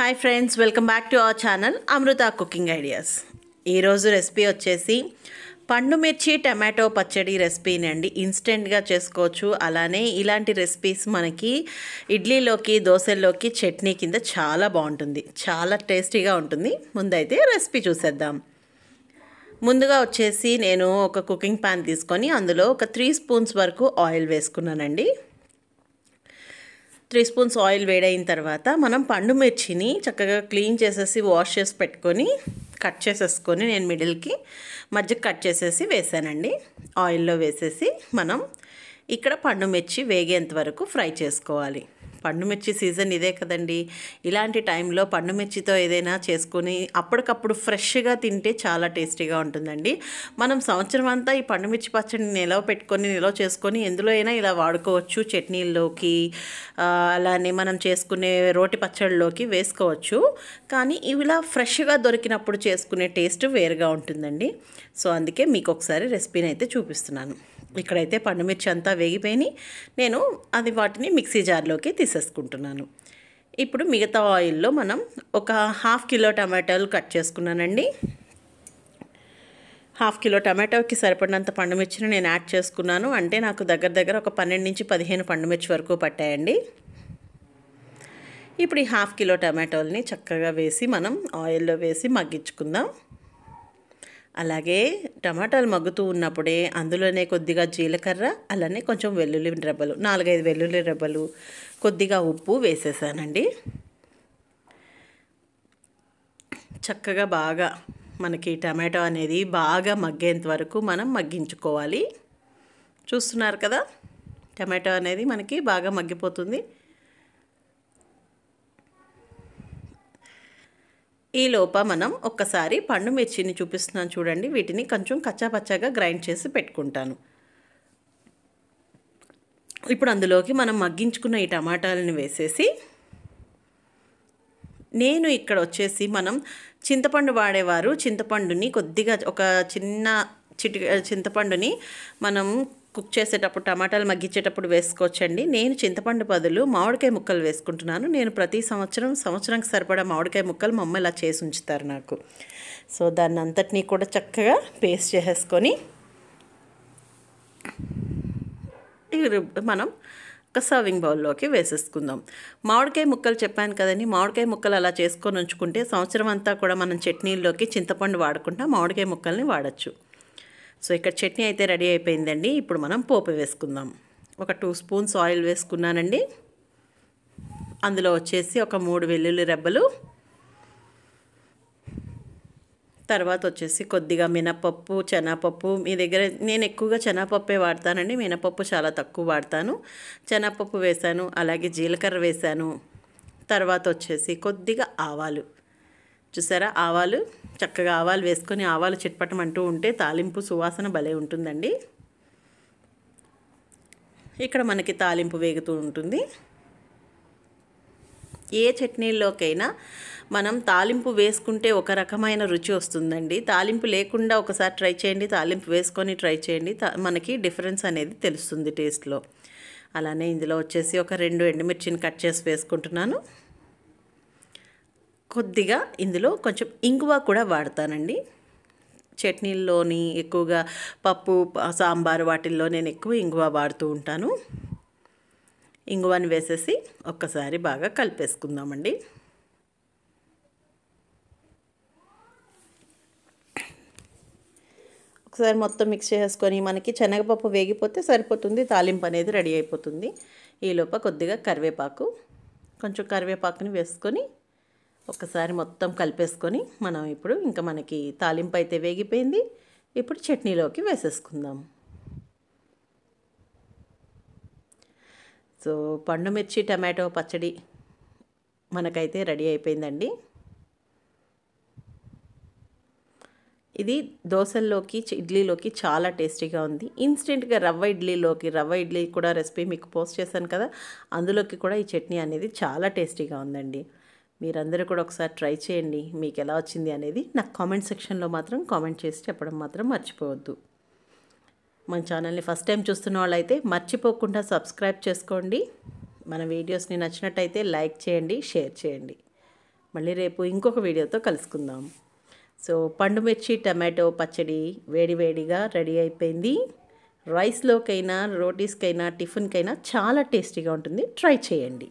hi friends welcome back to our channel Amrutha cooking ideas ఈరోజు recipe వచ్చేసి పండు మిర్చి టమాటో పచ్చడి రెసిపీని అండి ఇన్స్టెంట్గా చేసుకోవచ్చు అలానే ఇలాంటి రెసిపీస్ మనకి ఇడ్లీలోకి దోశల్లోకి చట్నీ కింద చాలా బాగుంటుంది చాలా టేస్టీగా ఉంటుంది ముందైతే రెసిపీ చూసేద్దాం ముందుగా వచ్చేసి నేను ఒక కుకింగ్ ప్యాన్ తీసుకొని అందులో ఒక త్రీ స్పూన్స్ వరకు ఆయిల్ వేసుకున్నానండి త్రీ స్పూన్స్ ఆయిల్ వేడైన తర్వాత మనం పండు మిర్చిని చక్కగా క్లీన్ చేసేసి వాష్ చేసి పెట్టుకొని కట్ చేసేసుకొని నేను మిడిల్కి మధ్య కట్ చేసేసి వేసానండి ఆయిల్లో వేసేసి మనం ఇక్కడ పండు మిర్చి వేగేంత వరకు ఫ్రై చేసుకోవాలి పండుమిర్చి సీజన్ ఇదే కదండి ఇలాంటి టైంలో పండుమిర్చితో ఏదైనా చేసుకొని అప్పటికప్పుడు ఫ్రెష్గా తింటే చాలా టేస్టీగా ఉంటుందండి మనం సంవత్సరం అంతా ఈ పండుమిర్చి పచ్చడిని నిలవ పెట్టుకొని నిలవ చేసుకొని ఎందులో అయినా ఇలా వాడుకోవచ్చు చట్నీల్లోకి అలానే మనం చేసుకునే రోటి పచ్చడిలోకి వేసుకోవచ్చు కానీ ఇలా ఫ్రెష్గా దొరికినప్పుడు చేసుకునే టేస్ట్ వేరుగా ఉంటుందండి సో అందుకే మీకు ఒకసారి రెసిపీని అయితే చూపిస్తున్నాను ఇక్కడైతే పండుమిర్చి అంతా వేగిపోయి నేను అది వాటిని మిక్సీ జార్లోకి తీసేసుకుంటున్నాను ఇప్పుడు మిగతా ఆయిల్లో మనం ఒక హాఫ్ కిలో టమాటాలు కట్ చేసుకున్నానండి హాఫ్ కిలో టమాటోకి సరిపడినంత పండుమిర్చిని నేను యాడ్ చేసుకున్నాను అంటే నాకు దగ్గర దగ్గర ఒక పన్నెండు నుంచి పదిహేను పండుమిర్చి వరకు పట్టాయండి ఇప్పుడు ఈ హాఫ్ కిలో టమాటోల్ని చక్కగా వేసి మనం ఆయిల్లో వేసి మగ్గించుకుందాం అలాగే టమాటాలు మగ్గుతూ ఉన్నప్పుడే అందులోనే కొద్దిగా జీలకర్ర అలానే కొంచెం వెల్లుల్లి రెబ్బలు నాలుగైదు వెల్లుల్లి రెబ్బలు కొద్దిగా ఉప్పు వేసేసానండి చక్కగా బాగా మనకి టమాటో అనేది బాగా మగ్గేంత వరకు మనం మగ్గించుకోవాలి చూస్తున్నారు కదా టమాటో అనేది మనకి బాగా మగ్గిపోతుంది ఈలోప మనం ఒక్కసారి పండు మిర్చిని చూపిస్తున్నాను చూడండి వీటిని కొంచెం కచ్చాపచ్చాగా గ్రైండ్ చేసి పెట్టుకుంటాను ఇప్పుడు అందులోకి మనం మగ్గించుకున్న ఈ టమాటాలను వేసేసి నేను ఇక్కడ వచ్చేసి మనం చింతపండు వాడేవారు చింతపండుని కొద్దిగా ఒక చిన్న చిటి చింతపండుని మనం కుక్ చేసేటప్పుడు టమాటాలు మగ్గించేటప్పుడు వేసుకోవచ్చండి నేను చింతపండు బదులు మామిడికాయ ముక్కలు వేసుకుంటున్నాను నేను ప్రతి సంవత్సరం సంవత్సరానికి సరిపడా మామిడికాయ ముక్కలు మా అమ్మ ఇలా చేసి ఉంచుతారు నాకు సో దాన్ని అంతటినీ కూడా చక్కగా పేస్ట్ చేసేసుకొని మనం ఒక సర్వింగ్ బౌల్లోకి వేసేసుకుందాం మామిడికాయ ముక్కలు చెప్పాను కదండి మామిడికాయ ముక్కలు అలా చేసుకొని ఉంచుకుంటే సంవత్సరం అంతా కూడా మనం చట్నీల్లోకి చింతపండు వాడకుండా మామిడికాయ ముక్కల్ని వాడచ్చు సో ఇక్కడ చట్నీ అయితే రెడీ అయిపోయిందండి ఇప్పుడు మనం పోపు వేసుకుందాం ఒక టూ స్పూన్స్ ఆయిల్ వేసుకున్నానండి అందులో వచ్చేసి ఒక మూడు వెల్లుల్లి రెబ్బలు తర్వాత వచ్చేసి కొద్దిగా మినపప్పు శనగపప్పు మీ దగ్గర నేను ఎక్కువగా చెనాపప్పే వాడతానండి మినపప్పు చాలా తక్కువ వాడతాను శనగపప్పు వేశాను అలాగే జీలకర్ర వేశాను తర్వాత వచ్చేసి కొద్దిగా ఆవాలు చూసారా ఆవాలు చక్కగా ఆవాలు వేసుకొని ఆవాలు చిట్పటం అంటూ ఉంటే తాలింపు సువాసన భలే ఉంటుందండి ఇక్కడ మనకి తాలింపు వేగుతూ ఉంటుంది ఏ చట్నీల్లోకైనా మనం తాలింపు వేసుకుంటే ఒక రకమైన రుచి వస్తుందండి తాలింపు లేకుండా ఒకసారి ట్రై చేయండి తాలింపు వేసుకొని ట్రై చేయండి మనకి డిఫరెన్స్ అనేది తెలుస్తుంది టేస్ట్లో అలానే ఇందులో వచ్చేసి ఒక రెండు ఎండుమిర్చిని కట్ చేసి వేసుకుంటున్నాను కొద్దిగా ఇందులో కొంచెం ఇంగువ కూడా వాడతానండి చట్నీల్లోని ఎక్కువగా పప్పు సాంబార్ వాటిల్లో నేను ఎక్కువ ఇంగువ వాడుతూ ఉంటాను ఇంగువని వేసేసి ఒక్కసారి బాగా కలిపేసుకుందామండి ఒకసారి మొత్తం మిక్స్ చేసుకొని మనకి శనగపప్పు వేగిపోతే సరిపోతుంది తాలింపు అనేది రెడీ అయిపోతుంది ఈలోప కొద్దిగా కరివేపాకు కొంచెం కరివేపాకుని వేసుకొని ఒకసారి మొత్తం కలిపేసుకొని మనం ఇప్పుడు ఇంకా మనకి తాలింపు అయితే వేగిపోయింది ఇప్పుడు చట్నీలోకి వేసేసుకుందాం సో పండు మిర్చి టమాటో పచ్చడి మనకైతే రెడీ అయిపోయిందండి ఇది దోశల్లోకి ఇడ్లీలోకి చాలా టేస్టీగా ఉంది ఇన్స్టెంట్గా రవ్వ ఇడ్లీలోకి రవ్వ ఇడ్లీ కూడా రెసిపీ మీకు పోస్ట్ చేశాను కదా అందులోకి కూడా ఈ చట్నీ అనేది చాలా టేస్టీగా ఉందండి మీరందరూ కూడా ఒకసారి ట్రై చేయండి మీకు ఎలా వచ్చింది అనేది నాకు కామెంట్ సెక్షన్లో మాత్రం కామెంట్ చేసి చెప్పడం మాత్రం మర్చిపోవద్దు మన ఛానల్ని ఫస్ట్ టైం చూస్తున్న వాళ్ళైతే మర్చిపోకుండా సబ్స్క్రైబ్ చేసుకోండి మన వీడియోస్ని నచ్చినట్టయితే లైక్ చేయండి షేర్ చేయండి మళ్ళీ రేపు ఇంకొక వీడియోతో కలుసుకుందాం సో పండు మిర్చి టమాటో పచ్చడి వేడివేడిగా రెడీ అయిపోయింది రైస్లోకైనా రోటీస్కైనా టిఫిన్కైనా చాలా టేస్టీగా ఉంటుంది ట్రై చేయండి